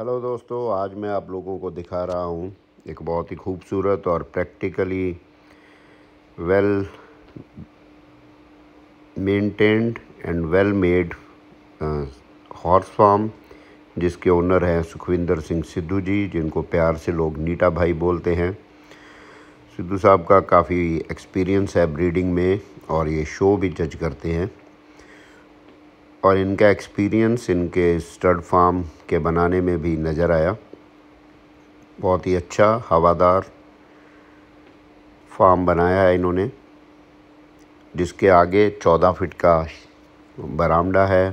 hello दोस्तों आज मैं आप लोगों को दिखा रहा हूँ एक बहुत ही खूबसूरत और practically well maintained and well made horse farm जिसके ओनर हैं सुखविंदर सिंह सिद्धू जी जिनको प्यार से लोग नीटा भाई बोलते हैं सिद्धू साहब का काफ़ी एक्सपीरियंस है ब्रीडिंग में और ये शो भी जज करते हैं और इनका एक्सपीरियंस इनके स्टड फार्म के बनाने में भी नज़र आया बहुत ही अच्छा हवादार फार्म बनाया है इन्होंने जिसके आगे चौदह फिट का बरामदा है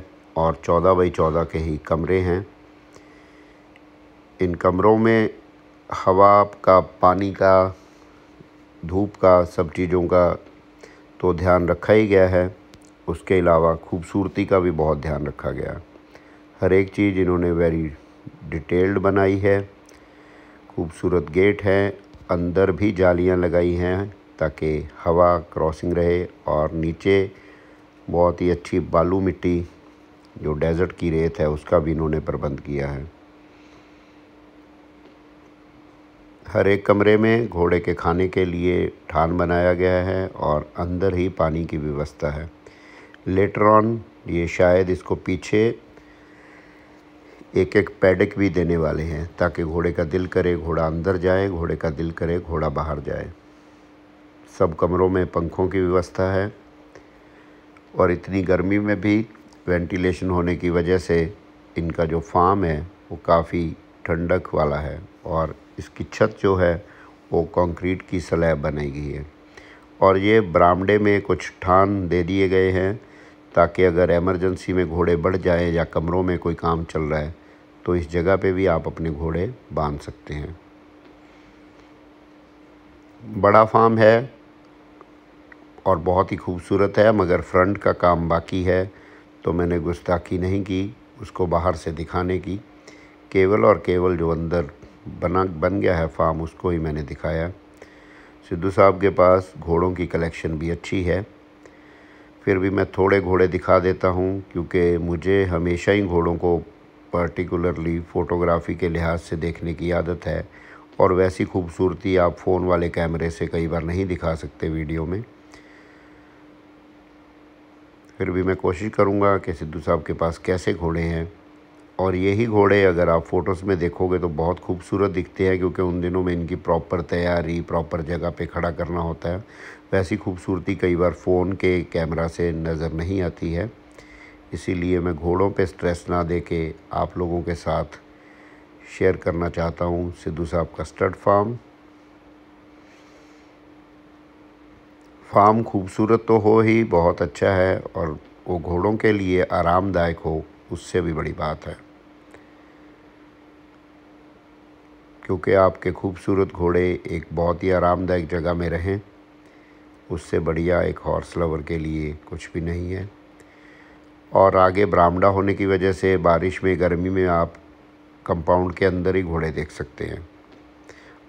और चौदह बाई चौदह के ही कमरे हैं इन कमरों में हवा का पानी का धूप का सब चीज़ों का तो ध्यान रखा ही गया है उसके अलावा खूबसूरती का भी बहुत ध्यान रखा गया हर एक चीज़ इन्होंने वेरी डिटेल्ड बनाई है खूबसूरत गेट है अंदर भी जालियां लगाई हैं ताकि हवा क्रॉसिंग रहे और नीचे बहुत ही अच्छी बालू मिट्टी जो डेजर्ट की रेत है उसका भी इन्होंने प्रबंध किया है हर एक कमरे में घोड़े के खाने के लिए ठान बनाया गया है और अंदर ही पानी की व्यवस्था है लेटर ऑन ये शायद इसको पीछे एक एक पैडक भी देने वाले हैं ताकि घोड़े का दिल करे घोड़ा अंदर जाए घोड़े का दिल करे घोड़ा बाहर जाए सब कमरों में पंखों की व्यवस्था है और इतनी गर्मी में भी वेंटिलेशन होने की वजह से इनका जो फार्म है वो काफ़ी ठंडक वाला है और इसकी छत जो है वो कंक्रीट की स्लैब बनाई गई है और ये बरामडे में कुछ ठान दे दिए गए हैं ताकि अगर एमरजेंसी में घोड़े बढ़ जाए या कमरों में कोई काम चल रहा है तो इस जगह पे भी आप अपने घोड़े बांध सकते हैं बड़ा फार्म है और बहुत ही खूबसूरत है मगर फ्रंट का काम बाकी है तो मैंने गुस्ताखी नहीं की उसको बाहर से दिखाने की केवल और केवल जो अंदर बना बन गया है फार्म उसको ही मैंने दिखाया सिद्धू साहब के पास घोड़ों की कलेक्शन भी अच्छी है फिर भी मैं थोड़े घोड़े दिखा देता हूँ क्योंकि मुझे हमेशा ही घोड़ों को पर्टिकुलरली फ़ोटोग्राफ़ी के लिहाज से देखने की आदत है और वैसी खूबसूरती आप फ़ोन वाले कैमरे से कई बार नहीं दिखा सकते वीडियो में फिर भी मैं कोशिश करूँगा कि सिद्धू साहब के पास कैसे घोड़े हैं और यही घोड़े अगर आप फ़ोटोज़ में देखोगे तो बहुत खूबसूरत दिखते हैं क्योंकि उन दिनों में इनकी प्रॉपर तैयारी प्रॉपर जगह पे खड़ा करना होता है वैसी खूबसूरती कई बार फ़ोन के कैमरा से नज़र नहीं आती है इसीलिए मैं घोड़ों पे स्ट्रेस ना दे के आप लोगों के साथ शेयर करना चाहता हूँ सिद्धू साहब का स्टड फार्म फार्म खूबसूरत तो हो ही बहुत अच्छा है और वो घोड़ों के लिए आरामदायक हो उससे भी बड़ी बात है क्योंकि आपके खूबसूरत घोड़े एक बहुत ही आरामदायक जगह में रहें उससे बढ़िया एक हॉर्स लवर के लिए कुछ भी नहीं है और आगे बरामडा होने की वजह से बारिश में गर्मी में आप कंपाउंड के अंदर ही घोड़े देख सकते हैं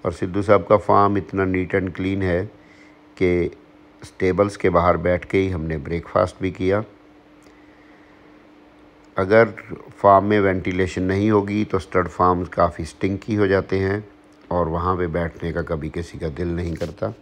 और सिद्धू साहब का फार्म इतना नीट एंड क्लीन है कि स्टेबल्स के बाहर बैठ के ही हमने ब्रेकफास्ट भी किया अगर फार्म में वेंटिलेशन नहीं होगी तो स्टड फार्म काफ़ी स्टिंकी हो जाते हैं और वहाँ पे बैठने का कभी किसी का दिल नहीं करता